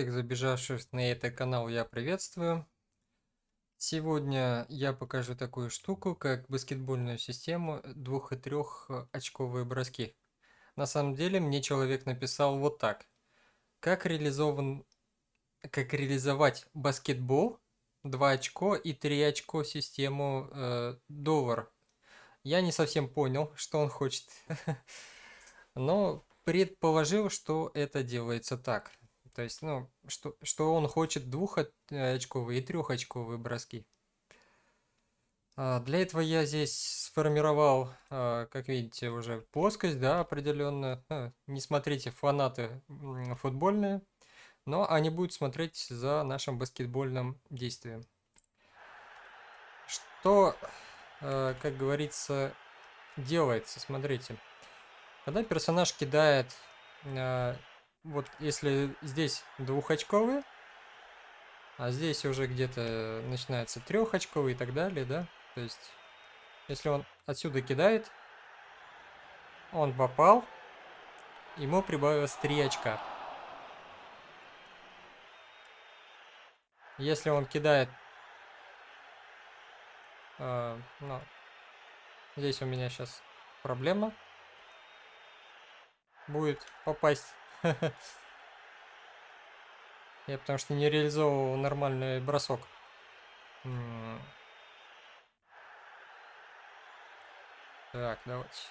Всех забежавших на этот канал я приветствую. Сегодня я покажу такую штуку, как баскетбольную систему двух- и трех очковые броски. На самом деле мне человек написал вот так. Как реализован... Как реализовать баскетбол, 2 очко и 3 очко систему э, доллар. Я не совсем понял, что он хочет, но предположил, что это делается так. То есть, ну, что, что он хочет двухочковые и трехочковые броски. А, для этого я здесь сформировал, а, как видите, уже плоскость, да, определенно. Ну, не смотрите фанаты футбольные, но они будут смотреть за нашим баскетбольным действием. Что, а, как говорится, делается, смотрите. Когда персонаж кидает вот если здесь двухочковые, а здесь уже где-то начинается трехочковые и так далее, да? То есть, если он отсюда кидает, он попал, ему прибавилось 3 очка. Если он кидает... Э, ну, здесь у меня сейчас проблема. Будет попасть Я потому что не реализовывал нормальный бросок. Так, давайте.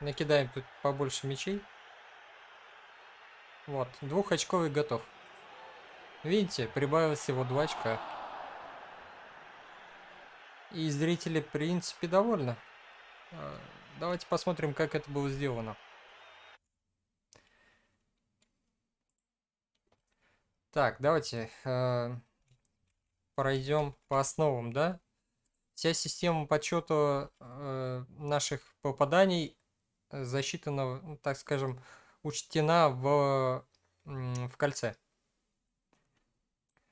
Накидаем тут побольше мечей. Вот, двух двухочковый готов. Видите, прибавилось всего 2 очка. И зрители, в принципе, довольны. А, давайте посмотрим, как это было сделано. Так, давайте э, пройдем по основам, да? Вся система подсчета э, наших попаданий э, засчитана, ну, так скажем, учтена в, в кольце.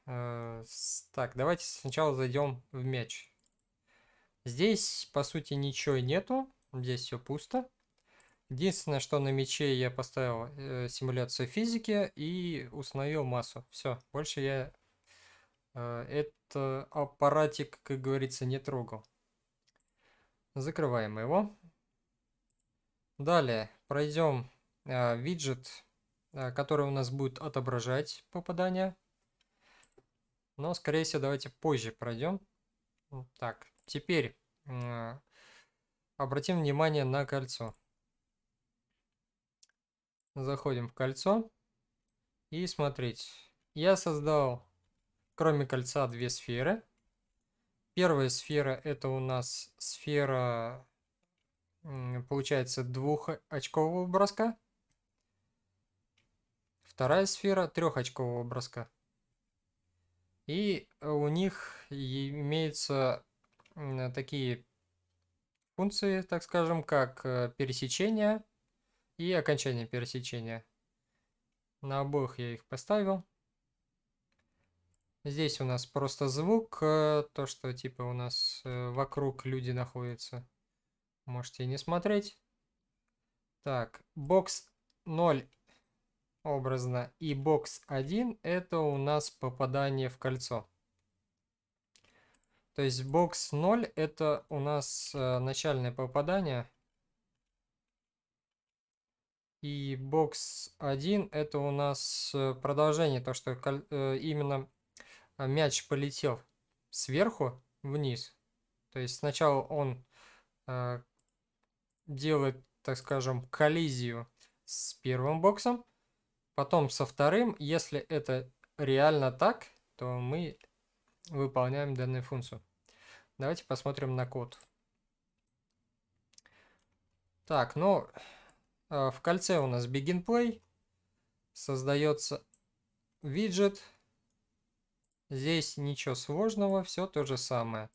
Э, так, давайте сначала зайдем в мяч. Здесь, по сути, ничего нету. Здесь все пусто. Единственное, что на мече я поставил э, симуляцию физики и установил массу. Все, больше я э, этот аппаратик, как говорится, не трогал. Закрываем его. Далее пройдем э, виджет, э, который у нас будет отображать попадание. Но, скорее всего, давайте позже пройдем. Так, теперь обратим внимание на кольцо. Заходим в кольцо. И смотрите, я создал, кроме кольца, две сферы. Первая сфера это у нас сфера, получается, двухочкового броска. Вторая сфера трехочкового броска. И у них имеется такие функции, так скажем, как э, пересечение и окончание пересечения. На обоих я их поставил. Здесь у нас просто звук, э, то, что типа у нас э, вокруг люди находятся. Можете не смотреть. Так, бокс 0 образно и бокс 1 это у нас попадание в кольцо. То есть бокс 0 это у нас э, начальное попадание. И бокс 1 это у нас э, продолжение, то что э, именно э, мяч полетел сверху вниз. То есть сначала он э, делает, так скажем, коллизию с первым боксом, потом со вторым. Если это реально так, то мы выполняем данную функцию. Давайте посмотрим на код. Так, ну, э, в кольце у нас begin play. Создается виджет. Здесь ничего сложного, все то же самое.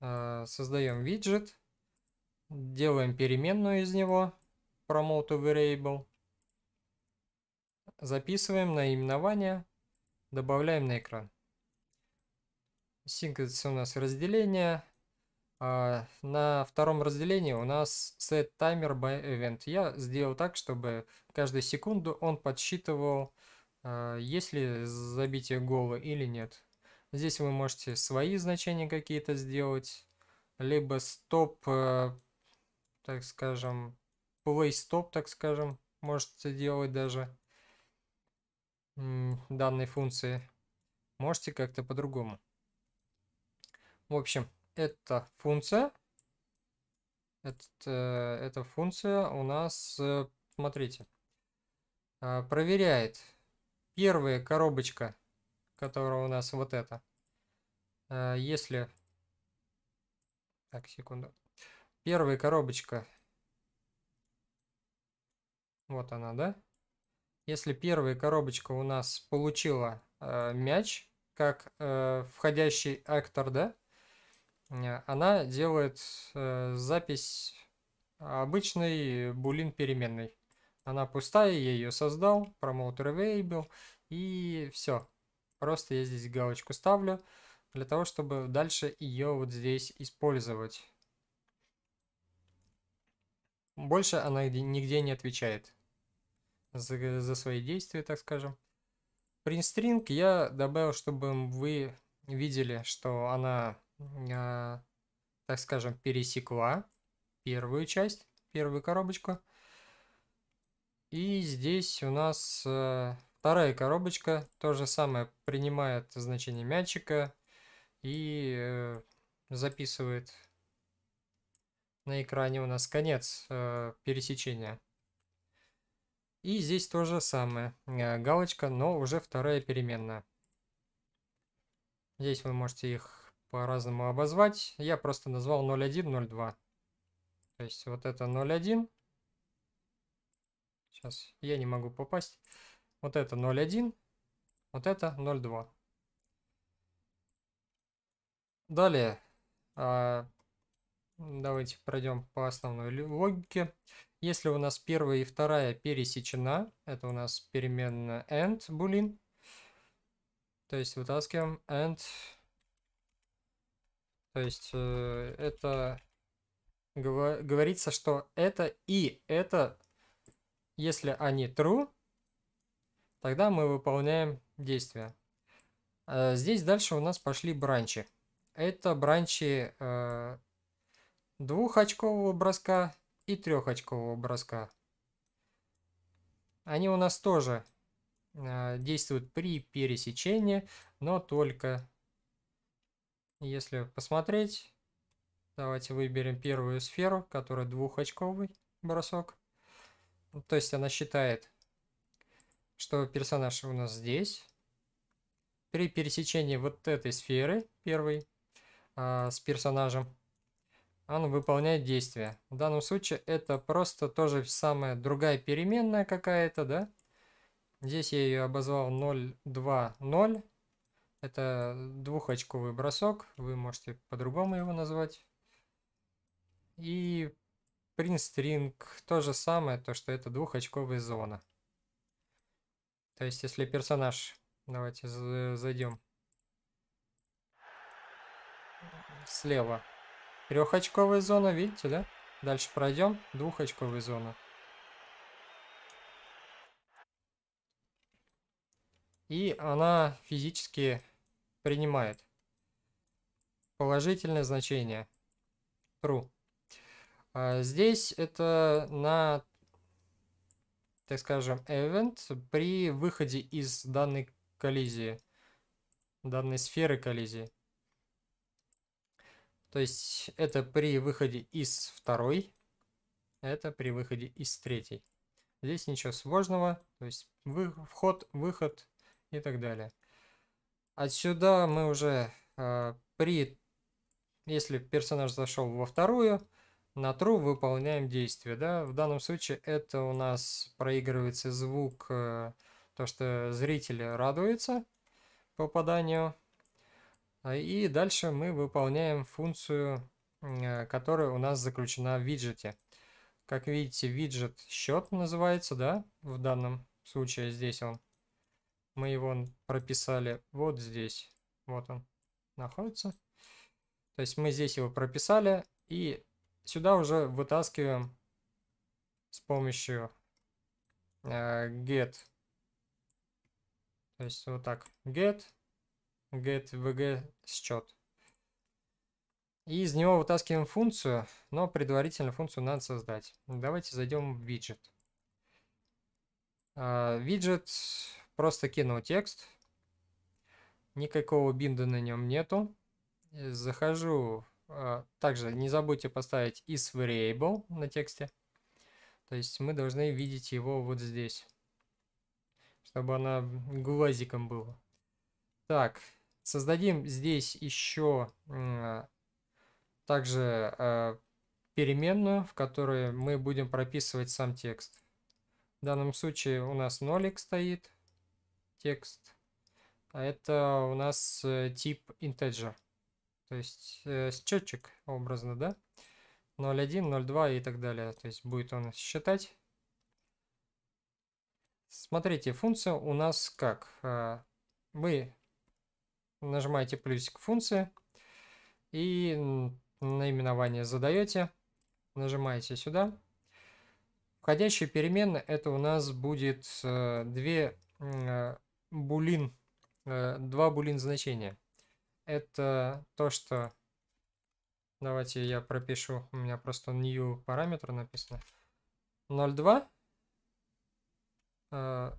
Э, Создаем виджет. Делаем переменную из него. Promote variable. Записываем наименование. Добавляем на экран. Sequence у нас разделение. А, на втором разделении у нас set timer by event. Я сделал так, чтобы каждую секунду он подсчитывал, а, есть ли забитие гола или нет. Здесь вы можете свои значения какие-то сделать, либо стоп, э, так скажем, play stop, так скажем, можете делать даже данной функции. Можете как-то по-другому. В общем, эта функция, этот, э, эта функция у нас, э, смотрите, э, проверяет первая коробочка, которая у нас вот эта. Э, если... Так, секунду. Первая коробочка. Вот она, да? Если первая коробочка у нас получила э, мяч, как э, входящий актор, да, Э, она делает э, запись обычной булин переменной. Она пустая, я ее создал, промоутер available, и все. Просто я здесь галочку ставлю для того, чтобы дальше ее вот здесь использовать. Больше она нигде не отвечает за, за свои действия, так скажем. Print string я добавил, чтобы вы видели, что она э, так скажем, пересекла первую часть, первую коробочку. И здесь у нас э, вторая коробочка, то же самое, принимает значение мячика и э, записывает на экране у нас конец э, пересечения. И здесь то же самое, э, галочка, но уже вторая переменная. Здесь вы можете их по-разному обозвать. Я просто назвал 0.1.0.2. То есть вот это 0.1. Сейчас я не могу попасть. Вот это 0.1. Вот это 0.2. Далее. А, давайте пройдем по основной логике. Если у нас первая и вторая пересечена, это у нас переменная end boolean, то есть вытаскиваем end то есть э, это говорится, что это и это, если они true, тогда мы выполняем действие. Э, здесь дальше у нас пошли бранчи. Это бранчи э, двухочкового броска и трехочкового броска. Они у нас тоже действуют при пересечении, но только если посмотреть, давайте выберем первую сферу, которая двухочковый бросок. Ну, то есть она считает, что персонаж у нас здесь. При пересечении вот этой сферы, первой, э, с персонажем, он выполняет действие. В данном случае это просто тоже самая другая переменная какая-то, да? Здесь я ее обозвал 0, 2, 0. Это двухочковый бросок, вы можете по-другому его назвать. И printString то же самое, то что это двухочковая зона. То есть если персонаж, давайте зайдем слева, трехочковая зона, видите, да? Дальше пройдем, двухочковая зона. И она физически принимает. Положительное значение. True. А, здесь это на, так скажем, event при выходе из данной коллизии, данной сферы коллизии. То есть это при выходе из второй, это при выходе из третьей. Здесь ничего сложного, то есть вход, выход и так далее. Отсюда а мы уже э, при... Если персонаж зашел во вторую, на true выполняем действие. Да? В данном случае это у нас проигрывается звук, э, то что зритель радуется попаданию. А, и дальше мы выполняем функцию, э, которая у нас заключена в виджете. Как видите, виджет счет называется, да, в данном случае здесь он. Мы его прописали вот здесь. Вот он находится. То есть мы здесь его прописали и сюда уже вытаскиваем с помощью э, get. То есть вот так get, get vg счет. И из него вытаскиваем функцию, но предварительно функцию надо создать. Давайте зайдем в виджет. Э, виджет Просто кинул текст. Никакого бинда на нем нету. Захожу. А, также не забудьте поставить is variable на тексте. То есть мы должны видеть его вот здесь. Чтобы она глазиком была. Так, создадим здесь еще также а, переменную, в которой мы будем прописывать сам текст. В данном случае у нас нолик стоит текст. А это у нас э, тип integer. То есть э, счетчик образно, да? 0,1, 0,2 и так далее. То есть будет он считать. Смотрите, функция у нас как? Э, вы нажимаете плюсик функции и наименование задаете. Нажимаете сюда. Входящие переменные это у нас будет э, две булин, э, два булин значения. Это то, что... Давайте я пропишу, у меня просто new параметр написано. 0,2. Э,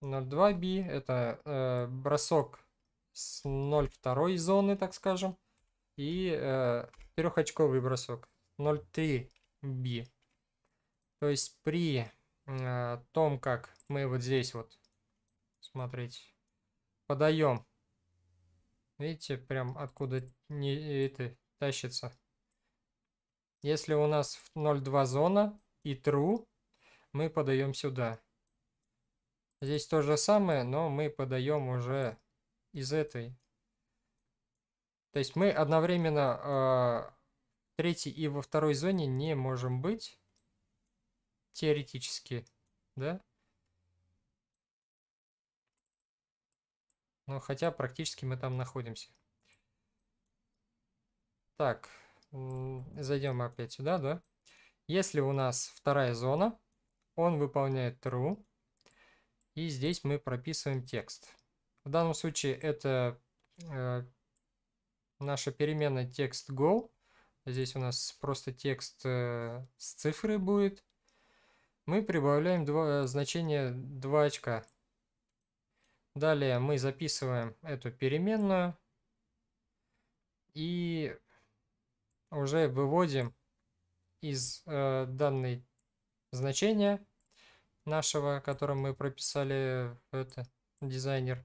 0,2b это э, бросок с 0,2 зоны, так скажем, и э, трехочковый бросок 0,3b. То есть при Э, том, как мы вот здесь вот, смотрите, подаем. Видите, прям откуда не это тащится. Если у нас 0,2 зона и true, мы подаем сюда. Здесь то же самое, но мы подаем уже из этой. То есть мы одновременно э, третьей и во второй зоне не можем быть теоретически, да? Ну, хотя практически мы там находимся. Так, зайдем опять сюда, да? Если у нас вторая зона, он выполняет true. И здесь мы прописываем текст. В данном случае это э, наша переменная текст go. Здесь у нас просто текст э, с цифры будет мы прибавляем два э, значение 2 очка. Далее мы записываем эту переменную и уже выводим из э, данной значения нашего, которым мы прописали э, это дизайнер,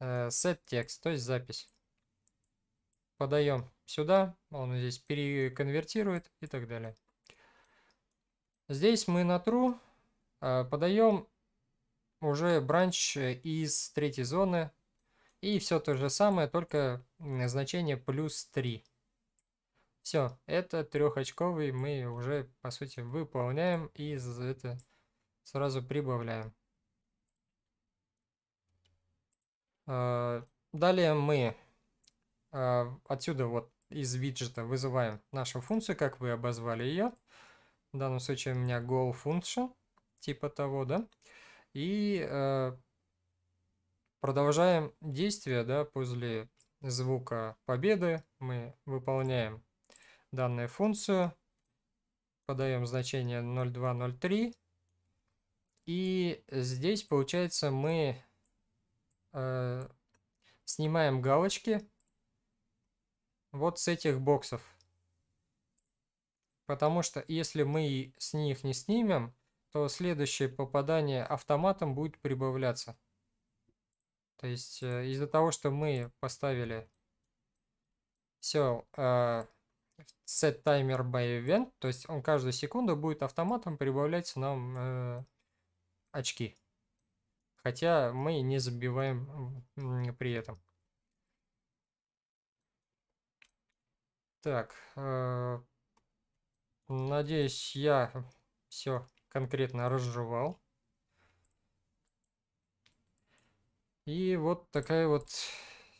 э, set текст, то есть запись. Подаем сюда, он здесь переконвертирует и так далее. Здесь мы на true а, подаем уже бранч э, из третьей зоны. И все то же самое, только значение плюс 3. Все, это трехочковый мы уже, по сути, выполняем и это сразу прибавляем. А, далее мы а, отсюда вот из виджета вызываем нашу функцию, как вы обозвали ее. В данном случае у меня go function, типа того, да. И э, продолжаем действие, да, после звука победы мы выполняем данную функцию, подаем значение 0203, и здесь, получается, мы э, снимаем галочки вот с этих боксов. Потому что если мы с них не снимем, то следующее попадание автоматом будет прибавляться. То есть э, из-за того, что мы поставили все э, а, set timer by event, то есть он каждую секунду будет автоматом прибавлять нам э, очки. Хотя мы не забиваем при этом. Так, э, Надеюсь, я все конкретно разжевал. И вот такая вот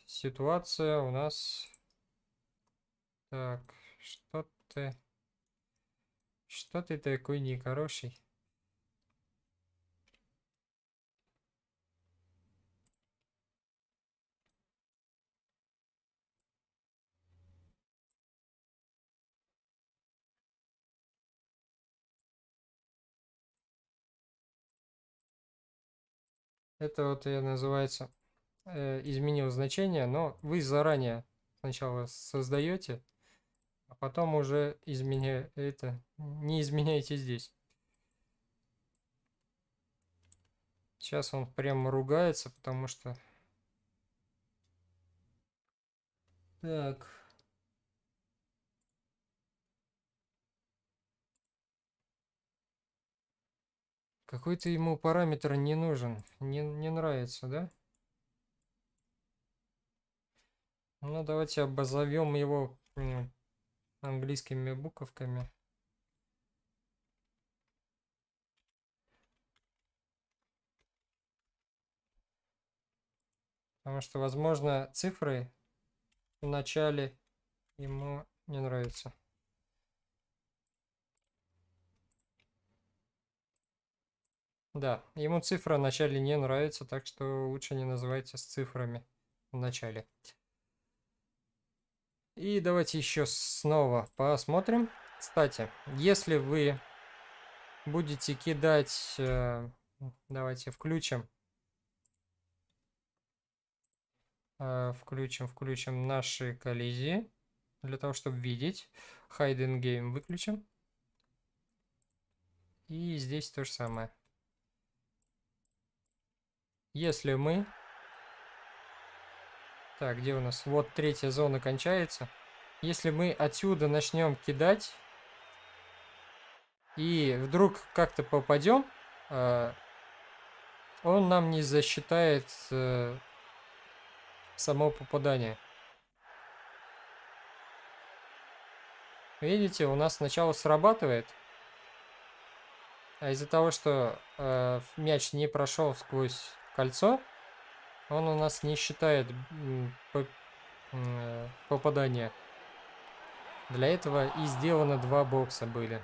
ситуация у нас. Так, что ты... Что ты такой нехороший? Это вот и называется э, изменил значение, но вы заранее сначала создаете, а потом уже изменя... это не изменяйте здесь. Сейчас он прямо ругается, потому что... Так... Какой-то ему параметр не нужен. Не, не нравится, да? Ну, давайте обозовем его английскими буковками. Потому что, возможно, цифры в начале ему не нравятся. Да, ему цифра в начале не нравится, так что лучше не называйте с цифрами в начале. И давайте еще снова посмотрим. Кстати, если вы будете кидать... Э, давайте включим. Э, включим, включим наши коллизии. Для того, чтобы видеть. Hide in game выключим. И здесь то же самое. Если мы... Так, где у нас? Вот третья зона кончается. Если мы отсюда начнем кидать и вдруг как-то попадем, э, он нам не засчитает э, само попадание. Видите, у нас сначала срабатывает, а из-за того, что э, мяч не прошел сквозь кольцо, он у нас не считает э, попадание. Для этого и сделано два бокса были.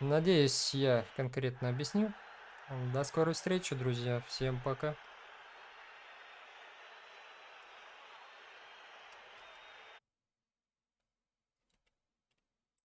Надеюсь, я конкретно объясню. До скорой встречи, друзья. Всем пока.